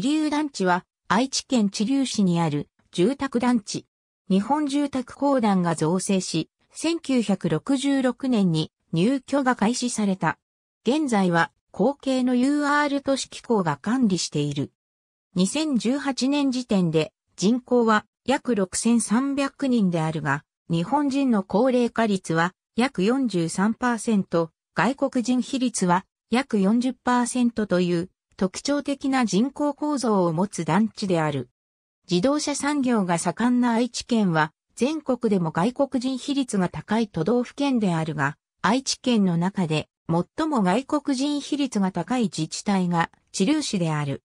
地流団地は愛知県地流市にある住宅団地。日本住宅公団が造成し、1966年に入居が開始された。現在は後継の UR 都市機構が管理している。2018年時点で人口は約6300人であるが、日本人の高齢化率は約43%、外国人比率は約40%という特徴的な人口構造を持つ団地である。自動車産業が盛んな愛知県は、全国でも外国人比率が高い都道府県であるが、愛知県の中で最も外国人比率が高い自治体が知立市である。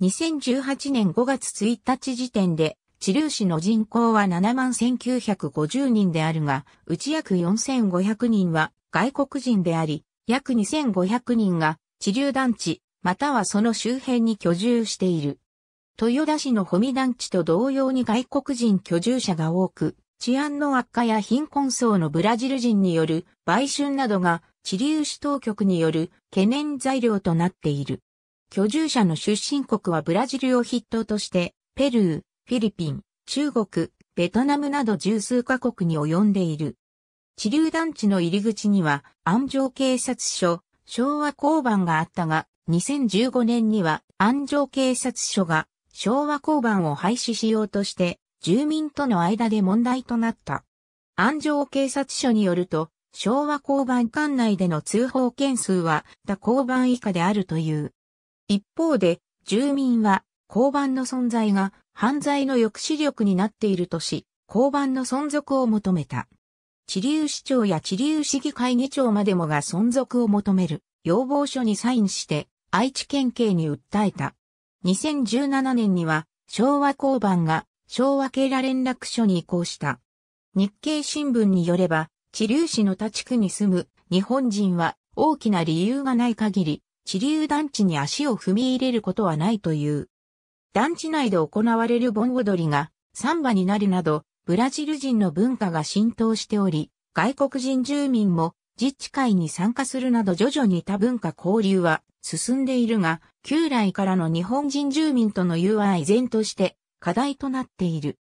2018年5月1日時点で、知立市の人口は7万1950人であるが、うち約4500人は外国人であり、約2500人が知立団地、またはその周辺に居住している。豊田市のホミ団地と同様に外国人居住者が多く、治安の悪化や貧困層のブラジル人による売春などが地流市当局による懸念材料となっている。居住者の出身国はブラジルを筆頭として、ペルー、フィリピン、中国、ベトナムなど十数カ国に及んでいる。地流団地の入り口には安城警察署、昭和交番があったが、2015年には安城警察署が昭和交番を廃止しようとして住民との間で問題となった。安城警察署によると昭和交番管内での通報件数は他交番以下であるという。一方で住民は交番の存在が犯罪の抑止力になっているとし、交番の存続を求めた。地流市長や地流市議会議長までもが存続を求める要望書にサインして愛知県警に訴えた。2017年には昭和交番が昭和警ら連絡所に移行した。日経新聞によれば、地流市の他地区に住む日本人は大きな理由がない限り、地流団地に足を踏み入れることはないという。団地内で行われる盆踊りがサンバになるなど、ブラジル人の文化が浸透しており、外国人住民も自治会に参加するなど徐々に多文化交流は進んでいるが、旧来からの日本人住民との友愛依然として課題となっている。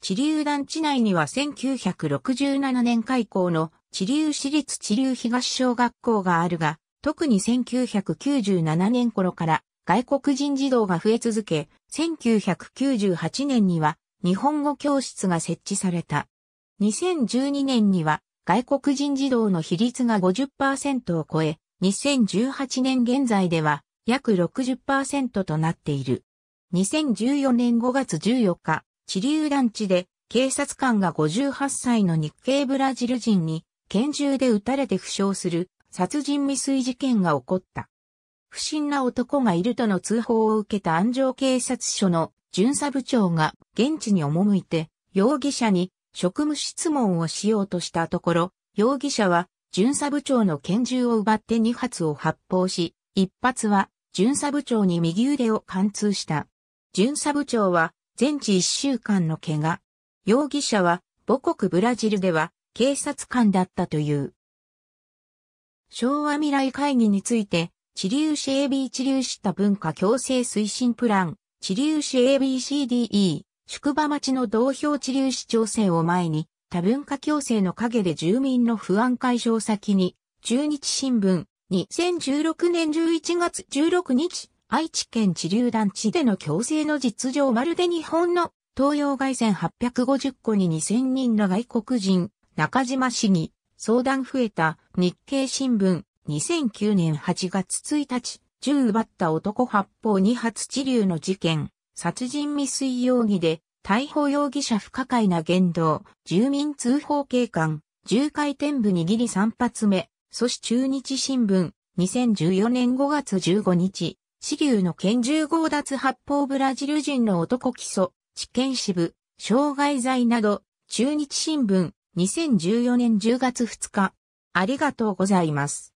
地流団地内には1967年開校の地流市立地流東小学校があるが、特に1997年頃から外国人児童が増え続け、1998年には日本語教室が設置された。2012年には外国人児童の比率が50%を超え、2018年現在では約60%となっている。2014年5月14日、地流団地で警察官が58歳の日系ブラジル人に拳銃で撃たれて負傷する殺人未遂事件が起こった。不審な男がいるとの通報を受けた安城警察署の巡査部長が現地に赴いて容疑者に職務質問をしようとしたところ、容疑者は巡査部長の拳銃を奪って2発を発砲し、1発は巡査部長に右腕を貫通した。巡査部長は全治1週間の怪我。容疑者は母国ブラジルでは警察官だったという。昭和未来会議について、治流市 AB 地流した文化共生推進プラン、治流市 ABCDE、宿場町の同票治流市調整を前に、多文化共生の陰で住民の不安解消先に、中日新聞、2016年11月16日、愛知県地流団地での共生の実情まるで日本の東洋外線850個に2000人の外国人、中島市議、相談増えた日経新聞、2009年8月1日、銃奪った男発砲2発地流の事件、殺人未遂容疑で逮捕容疑者不可解な言動、住民通報警官、重回転部握り3発目、阻止中日新聞、2014年5月15日、死流の拳銃強奪発砲ブラジル人の男起訴、知見支部、傷害罪など、中日新聞、2014年10月2日。ありがとうございます。